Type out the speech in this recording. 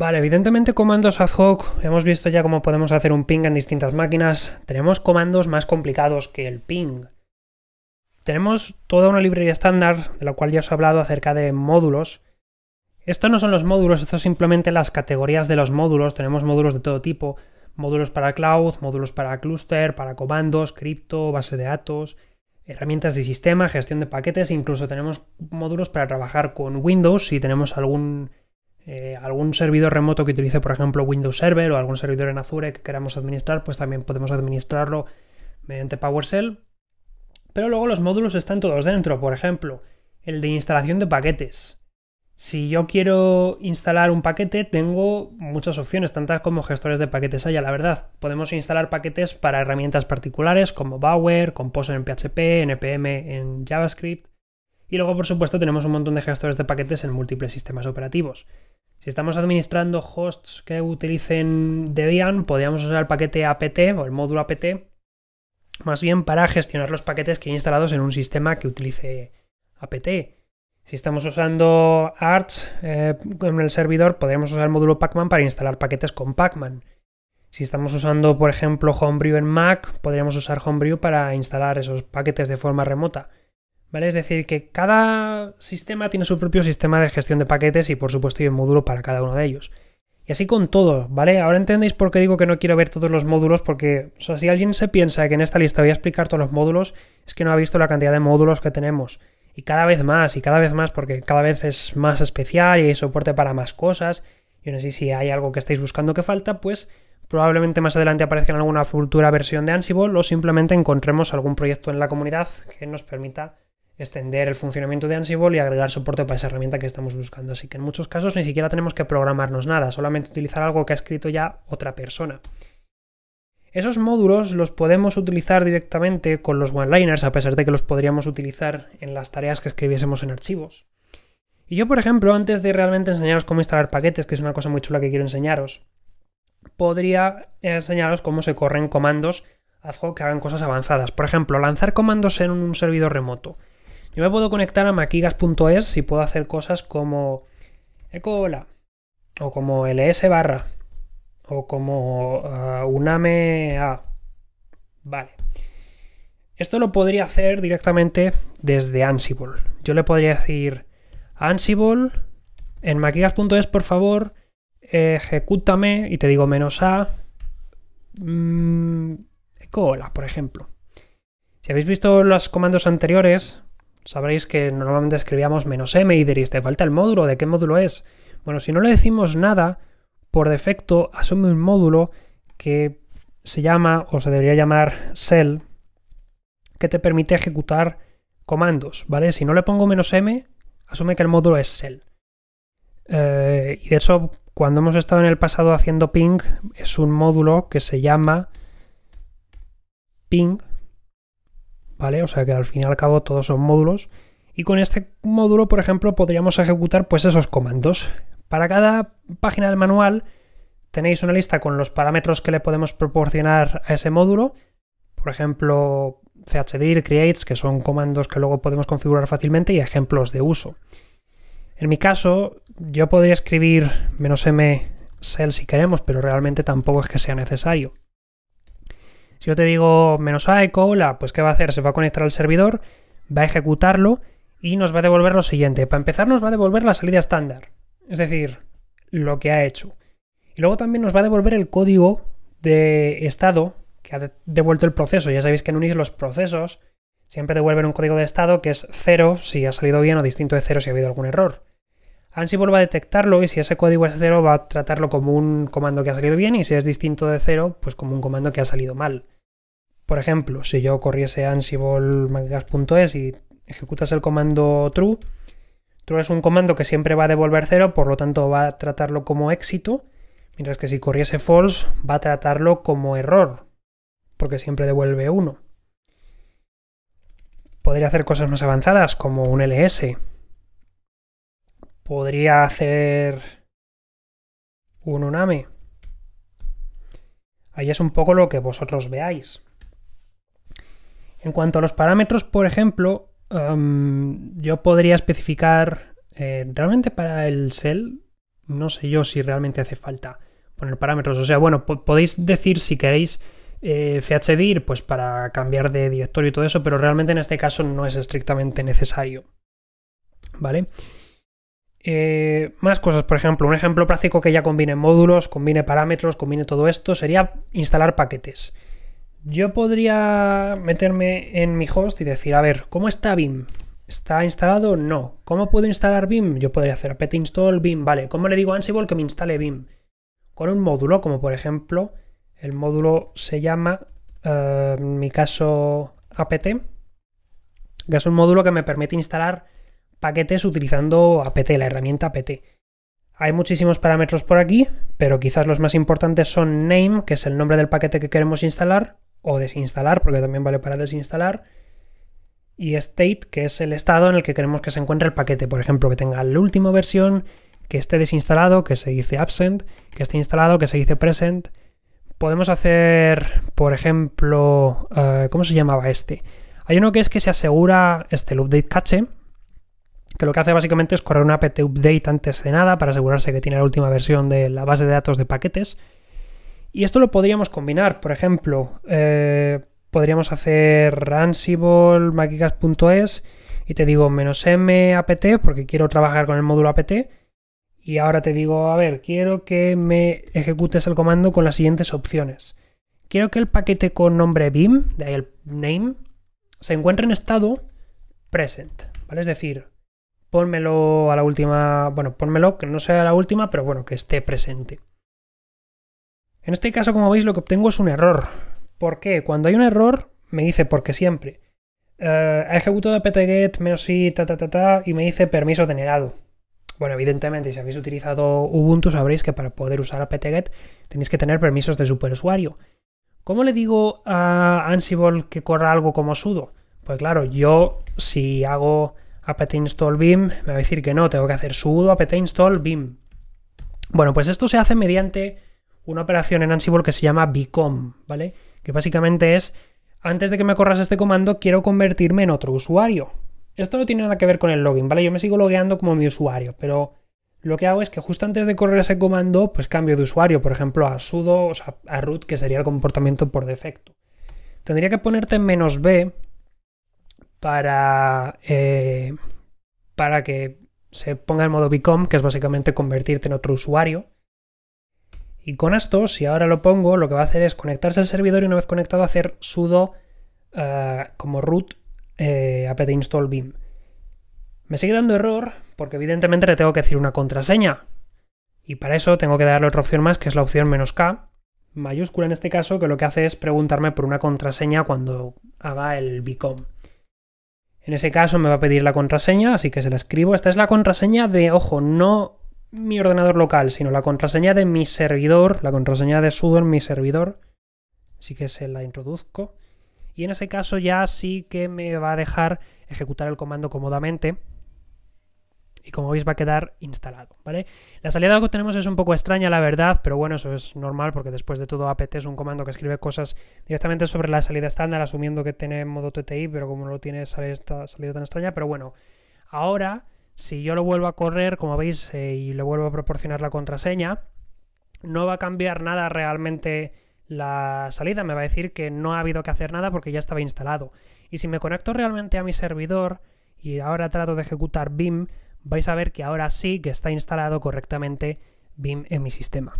Vale, evidentemente comandos ad hoc, hemos visto ya cómo podemos hacer un ping en distintas máquinas, tenemos comandos más complicados que el ping. Tenemos toda una librería estándar, de la cual ya os he hablado acerca de módulos. Estos no son los módulos, estos son simplemente las categorías de los módulos, tenemos módulos de todo tipo, módulos para cloud, módulos para cluster, para comandos, cripto, base de datos, herramientas de sistema, gestión de paquetes, incluso tenemos módulos para trabajar con Windows si tenemos algún eh, algún servidor remoto que utilice, por ejemplo, Windows Server o algún servidor en Azure que queramos administrar, pues también podemos administrarlo mediante PowerShell. Pero luego los módulos están todos dentro, por ejemplo, el de instalación de paquetes. Si yo quiero instalar un paquete, tengo muchas opciones, tantas como gestores de paquetes haya, la verdad. Podemos instalar paquetes para herramientas particulares como Bower, Composer en PHP, NPM en JavaScript. Y luego, por supuesto, tenemos un montón de gestores de paquetes en múltiples sistemas operativos. Si estamos administrando hosts que utilicen Debian, podríamos usar el paquete apt o el módulo apt más bien para gestionar los paquetes que hay instalados en un sistema que utilice apt. Si estamos usando Arch eh, en el servidor, podríamos usar el módulo Pacman para instalar paquetes con Pacman. Si estamos usando, por ejemplo, Homebrew en Mac, podríamos usar Homebrew para instalar esos paquetes de forma remota. ¿Vale? Es decir, que cada sistema tiene su propio sistema de gestión de paquetes y por supuesto hay un módulo para cada uno de ellos. Y así con todo, ¿vale? Ahora entendéis por qué digo que no quiero ver todos los módulos, porque si alguien se piensa que en esta lista voy a explicar todos los módulos, es que no ha visto la cantidad de módulos que tenemos. Y cada vez más, y cada vez más, porque cada vez es más especial y hay soporte para más cosas. y no así si hay algo que estáis buscando que falta, pues probablemente más adelante aparezca en alguna futura versión de Ansible o simplemente encontremos algún proyecto en la comunidad que nos permita extender el funcionamiento de Ansible y agregar soporte para esa herramienta que estamos buscando. Así que en muchos casos ni siquiera tenemos que programarnos nada, solamente utilizar algo que ha escrito ya otra persona. Esos módulos los podemos utilizar directamente con los one-liners, a pesar de que los podríamos utilizar en las tareas que escribiésemos en archivos. Y yo, por ejemplo, antes de realmente enseñaros cómo instalar paquetes, que es una cosa muy chula que quiero enseñaros, podría enseñaros cómo se corren comandos a que hagan cosas avanzadas. Por ejemplo, lanzar comandos en un servidor remoto. Yo me puedo conectar a maquigas.es y puedo hacer cosas como Ecola, o como ls barra, o como ah, uname a. Vale. Esto lo podría hacer directamente desde Ansible. Yo le podría decir Ansible en maquigas.es, por favor, ejecútame y te digo menos a mm, echo cola, por ejemplo. Si habéis visto los comandos anteriores, Sabréis que normalmente escribíamos menos m y diréis, ¿te falta el módulo? ¿De qué módulo es? Bueno, si no le decimos nada, por defecto asume un módulo que se llama o se debería llamar cell, que te permite ejecutar comandos, ¿vale? Si no le pongo menos m, asume que el módulo es cell. Eh, y de hecho, cuando hemos estado en el pasado haciendo ping, es un módulo que se llama ping o sea que al fin y al cabo todos son módulos. Y con este módulo, por ejemplo, podríamos ejecutar pues esos comandos. Para cada página del manual tenéis una lista con los parámetros que le podemos proporcionar a ese módulo. Por ejemplo, chdir, creates, que son comandos que luego podemos configurar fácilmente y ejemplos de uso. En mi caso, yo podría escribir "-m cell si queremos, pero realmente tampoco es que sea necesario. Si yo te digo menos A, pues ¿qué va a hacer? Se va a conectar al servidor, va a ejecutarlo y nos va a devolver lo siguiente. Para empezar nos va a devolver la salida estándar, es decir, lo que ha hecho. Y luego también nos va a devolver el código de estado que ha devuelto el proceso. Ya sabéis que en Unix los procesos siempre devuelven un código de estado que es cero si ha salido bien o distinto de cero si ha habido algún error. Ansi vuelve a detectarlo y si ese código es cero va a tratarlo como un comando que ha salido bien y si es distinto de cero, pues como un comando que ha salido mal. Por ejemplo, si yo corriese ansible.gas.es y ejecutas el comando true, true es un comando que siempre va a devolver cero, por lo tanto va a tratarlo como éxito, mientras que si corriese false va a tratarlo como error, porque siempre devuelve 1. Podría hacer cosas más avanzadas como un ls. Podría hacer un uname. Ahí es un poco lo que vosotros veáis. En cuanto a los parámetros, por ejemplo, yo podría especificar eh, realmente para el cell, no sé yo si realmente hace falta poner parámetros. O sea, bueno, podéis decir si queréis eh, FHDIR, pues para cambiar de directorio y todo eso, pero realmente en este caso no es estrictamente necesario. ¿Vale? Eh, más cosas, por ejemplo, un ejemplo práctico que ya combine módulos, combine parámetros, combine todo esto, sería instalar paquetes. Yo podría meterme en mi host y decir, a ver, ¿cómo está BIM? ¿Está instalado? No. ¿Cómo puedo instalar BIM? Yo podría hacer apt install BIM. Vale, ¿cómo le digo a Ansible que me instale BIM? Con un módulo, como por ejemplo, el módulo se llama, eh, en mi caso, apt, que es un módulo que me permite instalar paquetes utilizando apt, la herramienta apt. Hay muchísimos parámetros por aquí, pero quizás los más importantes son name, que es el nombre del paquete que queremos instalar, o desinstalar, porque también vale para desinstalar, y state, que es el estado en el que queremos que se encuentre el paquete, por ejemplo, que tenga la última versión, que esté desinstalado, que se dice absent, que esté instalado, que se dice present. Podemos hacer, por ejemplo, eh, ¿cómo se llamaba este? Hay uno que es que se asegura este el update cache, que lo que hace básicamente es correr un apt update antes de nada para asegurarse que tiene la última versión de la base de datos de paquetes y esto lo podríamos combinar, por ejemplo, eh, podríamos hacer Ansible, y te digo menos m apt porque quiero trabajar con el módulo apt y ahora te digo, a ver, quiero que me ejecutes el comando con las siguientes opciones. Quiero que el paquete con nombre BIM, de ahí el name, se encuentre en estado present, ¿vale? Es decir, pónmelo a la última, bueno, pónmelo que no sea la última, pero bueno, que esté presente. En este caso, como veis, lo que obtengo es un error. ¿Por qué? Cuando hay un error, me dice porque siempre. Eh, ha ejecutado get menos y ta, ta, ta, ta, y me dice permiso denegado. Bueno, evidentemente, si habéis utilizado Ubuntu, sabréis que para poder usar apt-get tenéis que tener permisos de superusuario. ¿Cómo le digo a Ansible que corra algo como sudo? Pues claro, yo si hago apt install bim, me va a decir que no, tengo que hacer sudo apt install bim. Bueno, pues esto se hace mediante una operación en Ansible que se llama Become, ¿vale? Que básicamente es, antes de que me corras este comando, quiero convertirme en otro usuario. Esto no tiene nada que ver con el login, ¿vale? Yo me sigo logueando como mi usuario, pero lo que hago es que justo antes de correr ese comando, pues cambio de usuario, por ejemplo, a sudo, o sea, a root, que sería el comportamiento por defecto. Tendría que ponerte menos B para, eh, para que se ponga el modo become, que es básicamente convertirte en otro usuario. Y con esto, si ahora lo pongo, lo que va a hacer es conectarse al servidor y una vez conectado hacer sudo eh, como root eh, apt install beam. Me sigue dando error porque evidentemente le tengo que decir una contraseña. Y para eso tengo que darle otra opción más, que es la opción menos K, mayúscula en este caso, que lo que hace es preguntarme por una contraseña cuando haga el beacon. En ese caso me va a pedir la contraseña, así que se la escribo. Esta es la contraseña de, ojo, no mi ordenador local, sino la contraseña de mi servidor, la contraseña de sudo en mi servidor. Así que se la introduzco. Y en ese caso ya sí que me va a dejar ejecutar el comando cómodamente. Y como veis va a quedar instalado, ¿vale? La salida que tenemos es un poco extraña, la verdad, pero bueno, eso es normal porque después de todo apt es un comando que escribe cosas directamente sobre la salida estándar, asumiendo que tiene modo TTI, pero como no lo tiene sale esta salida tan extraña, pero bueno, ahora si yo lo vuelvo a correr, como veis, eh, y le vuelvo a proporcionar la contraseña, no va a cambiar nada realmente la salida. Me va a decir que no ha habido que hacer nada porque ya estaba instalado. Y si me conecto realmente a mi servidor y ahora trato de ejecutar BIM, vais a ver que ahora sí que está instalado correctamente BIM en mi sistema.